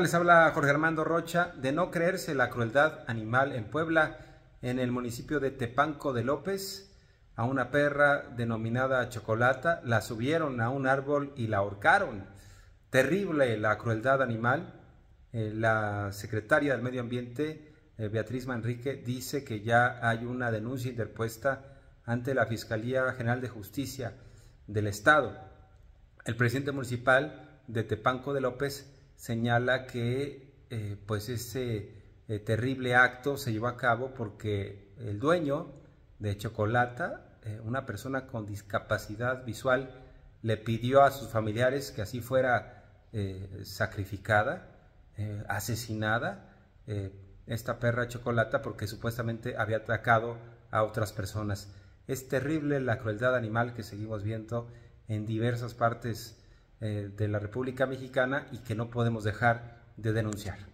Les habla Jorge Armando Rocha de No Creerse la Crueldad Animal en Puebla, en el municipio de Tepanco de López. A una perra denominada Chocolata la subieron a un árbol y la ahorcaron. Terrible la crueldad animal. Eh, la secretaria del Medio Ambiente, eh, Beatriz Manrique, dice que ya hay una denuncia interpuesta ante la Fiscalía General de Justicia del Estado. El presidente municipal de Tepanco de López señala que eh, pues ese eh, terrible acto se llevó a cabo porque el dueño de Chocolata, eh, una persona con discapacidad visual, le pidió a sus familiares que así fuera sacrificada, asesinada, esta perra Chocolata porque supuestamente había atacado a otras personas. Es terrible la crueldad animal que seguimos viendo en diversas partes eh, de la República Mexicana y que no podemos dejar de denunciar.